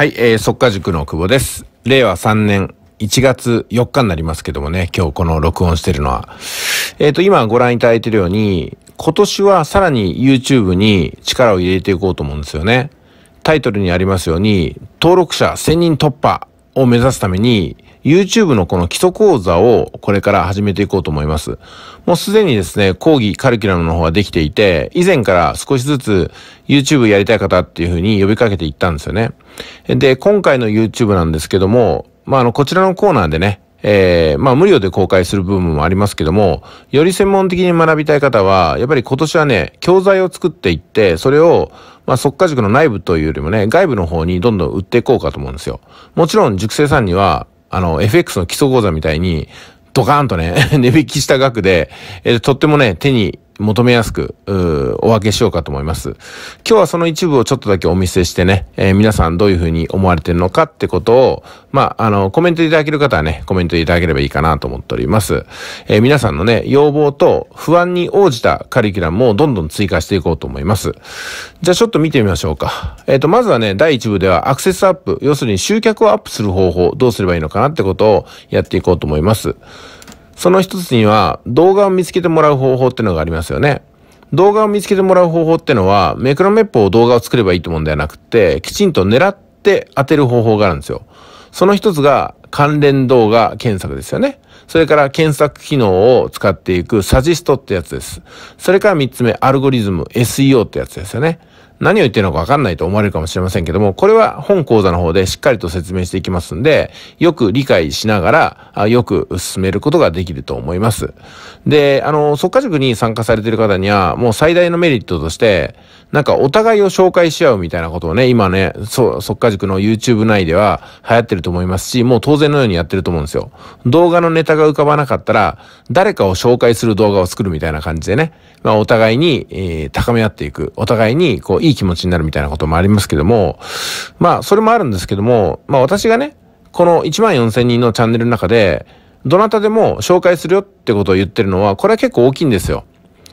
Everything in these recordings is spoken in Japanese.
はい、えー、速稼塾の久保です。令和3年1月4日になりますけどもね、今日この録音してるのは。えっ、ー、と、今ご覧いただいてるように、今年はさらに YouTube に力を入れていこうと思うんですよね。タイトルにありますように、登録者1000人突破を目指すために、YouTube のこの基礎講座をこれから始めていこうと思います。もうすでにですね、講義、カリキュラムの方はできていて、以前から少しずつ YouTube やりたい方っていうふうに呼びかけていったんですよね。で、今回の YouTube なんですけども、まあ、あの、こちらのコーナーでね、えー、まあ無料で公開する部分もありますけども、より専門的に学びたい方は、やっぱり今年はね、教材を作っていって、それを、まあ即家塾の内部というよりもね、外部の方にどんどん売っていこうかと思うんですよ。もちろん塾生さんには、あの、FX の基礎講座みたいに、ドカーンとね、値引きした額で、えー、とってもね、手に求めやすく、お分けしようかと思います。今日はその一部をちょっとだけお見せしてね、えー、皆さんどういうふうに思われてるのかってことを、まあ、あの、コメントいただける方はね、コメントいただければいいかなと思っております。えー、皆さんのね、要望と不安に応じたカリキュラムをどんどん追加していこうと思います。じゃあちょっと見てみましょうか。えっ、ー、と、まずはね、第1部ではアクセスアップ、要するに集客をアップする方法、どうすればいいのかなってことをやっていこうと思います。その一つには動画を見つけてもらう方法ってのがありますよね。動画を見つけてもらう方法ってのは、メクロメッポを動画を作ればいいってもんではなくて、きちんと狙って当てる方法があるんですよ。その一つが関連動画検索ですよね。それから検索機能を使っていくサジストってやつです。それから三つ目、アルゴリズム、SEO ってやつですよね。何を言ってるのか分かんないと思われるかもしれませんけども、これは本講座の方でしっかりと説明していきますんで、よく理解しながら、よく進めることができると思います。で、あの、即価塾に参加されてる方には、もう最大のメリットとして、なんかお互いを紹介し合うみたいなことをね、今ね、そ即価塾の YouTube 内では流行ってると思いますし、もう当然のようにやってると思うんですよ。動画のネタタが浮かばなかったら、誰かを紹介する動画を作るみたいな感じでね、まあお互いに、えー、高め合っていく。お互いに、こう、いい気持ちになるみたいなこともありますけども、まあそれもあるんですけども、まあ私がね、この1万4000人のチャンネルの中で、どなたでも紹介するよってことを言ってるのは、これは結構大きいんですよ。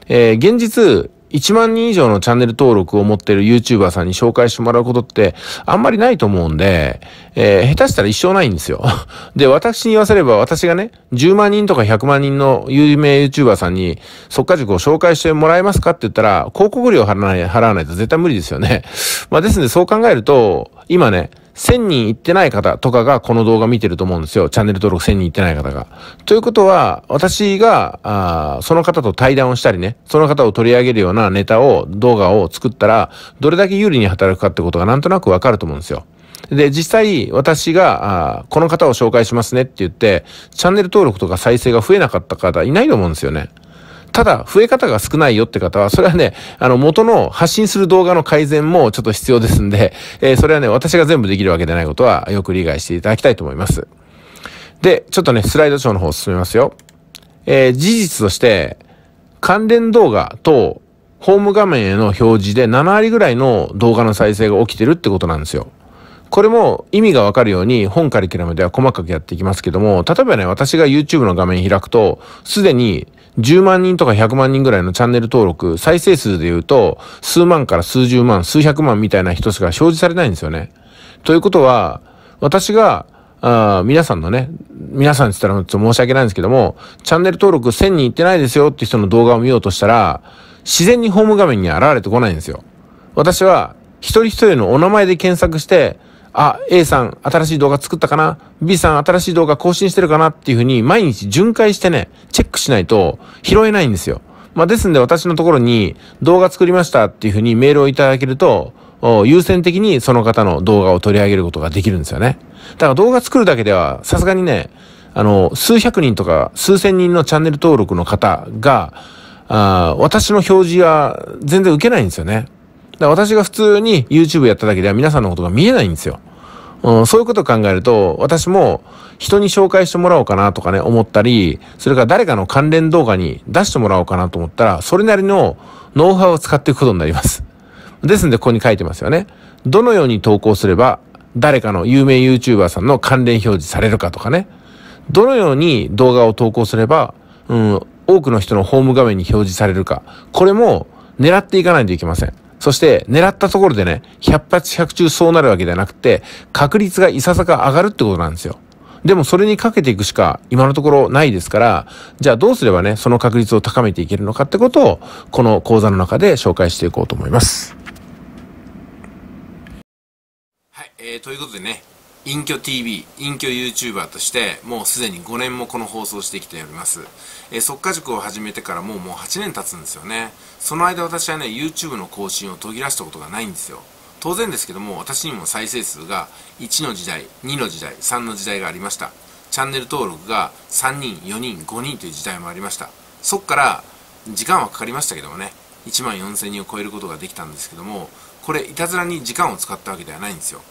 えー、現実、1万人以上のチャンネル登録を持ってる YouTuber さんに紹介してもらうことってあんまりないと思うんで、えー、下手したら一生ないんですよ。で、私に言わせれば私がね、10万人とか100万人の有名 YouTuber さんに即か塾を紹介してもらえますかって言ったら、広告料払わない払わないと絶対無理ですよね。まあですね、そう考えると、今ね、1000人いってない方とかがこの動画見てると思うんですよ。チャンネル登録1000人いってない方が。ということは、私が、あその方と対談をしたりね、その方を取り上げるようなネタを、動画を作ったら、どれだけ有利に働くかってことがなんとなくわかると思うんですよ。で、実際、私が、あこの方を紹介しますねって言って、チャンネル登録とか再生が増えなかった方いないと思うんですよね。ただ、増え方が少ないよって方は、それはね、あの、元の発信する動画の改善もちょっと必要ですんで、えー、それはね、私が全部できるわけでないことは、よく理解していただきたいと思います。で、ちょっとね、スライドショーの方進めますよ。えー、事実として、関連動画と、ホーム画面への表示で7割ぐらいの動画の再生が起きてるってことなんですよ。これも意味がわかるように本カリキュラムでは細かくやっていきますけども、例えばね、私が YouTube の画面開くと、すでに10万人とか100万人ぐらいのチャンネル登録、再生数で言うと、数万から数十万、数百万みたいな人しか表示されないんですよね。ということは、私が、あ皆さんのね、皆さんって言ったらちょっと申し訳ないんですけども、チャンネル登録1000人いってないですよって人の動画を見ようとしたら、自然にホーム画面に現れてこないんですよ。私は、一人一人のお名前で検索して、あ、A さん、新しい動画作ったかな ?B さん、新しい動画更新してるかなっていうふうに、毎日巡回してね、チェックしないと拾えないんですよ。まあ、ですんで私のところに動画作りましたっていうふうにメールをいただけると、優先的にその方の動画を取り上げることができるんですよね。だから動画作るだけでは、さすがにね、あの、数百人とか数千人のチャンネル登録の方が、あ私の表示は全然受けないんですよね。だから私が普通に YouTube やっただけでは皆さんのことが見えないんですよ。うん、そういうことを考えると、私も人に紹介してもらおうかなとかね、思ったり、それから誰かの関連動画に出してもらおうかなと思ったら、それなりのノウハウを使っていくことになります。ですんで、ここに書いてますよね。どのように投稿すれば、誰かの有名 YouTuber さんの関連表示されるかとかね。どのように動画を投稿すれば、うん、多くの人のホーム画面に表示されるか。これも狙っていかないといけません。そして狙ったところでね、100発100中そうなるわけじゃなくて、確率がいささか上がるってことなんですよ。でもそれにかけていくしか今のところないですから、じゃあどうすればね、その確率を高めていけるのかってことを、この講座の中で紹介していこうと思います。はい、えー、ということでね、隠居 TV、隠居 YouTuber として、もうすでに5年もこの放送してきております。えー、即家塾を始めてからもうもう8年経つんですよね。その間私はね、YouTube の更新を途切らしたことがないんですよ。当然ですけども、私にも再生数が1の時代、2の時代、3の時代がありました。チャンネル登録が3人、4人、5人という時代もありました。そっから、時間はかかりましたけどもね、1万4000人を超えることができたんですけども、これ、いたずらに時間を使ったわけではないんですよ。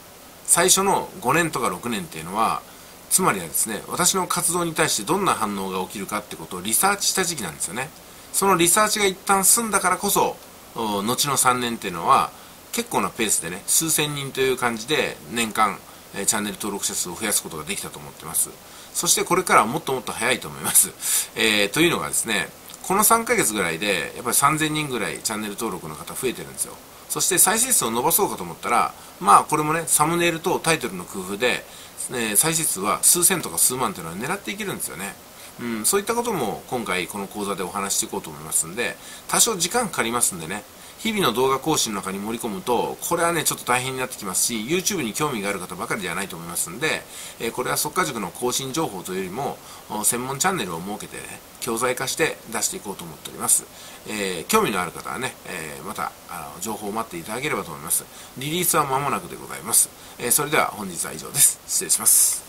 最初の5年とか6年っていうのはつまりはですね私の活動に対してどんな反応が起きるかってことをリサーチした時期なんですよねそのリサーチが一旦済んだからこそ後の3年っていうのは結構なペースでね数千人という感じで年間チャンネル登録者数を増やすことができたと思ってますそしてこれからはもっともっと早いと思います、えー、というのがですねこの3ヶ月ぐらいで、やっぱり3000人ぐらいチャンネル登録の方増えてるんですよ。そして再生数を伸ばそうかと思ったら、まあこれもね、サムネイルとタイトルの工夫で、ね、再生数は数千とか数万というのは狙っていけるんですよね。うん、そういったことも今回この講座でお話していこうと思いますんで、多少時間かかりますんでね、日々の動画更新の中に盛り込むと、これはね、ちょっと大変になってきますし、YouTube に興味がある方ばかりではないと思いますんで、えこれは速可塾の更新情報というよりも、専門チャンネルを設けてね、教材化して出していこうと思っております。えー、興味のある方はね、えー、またあの情報を待っていただければと思います。リリースは間もなくでございます。えー、それでは本日は以上です。失礼します。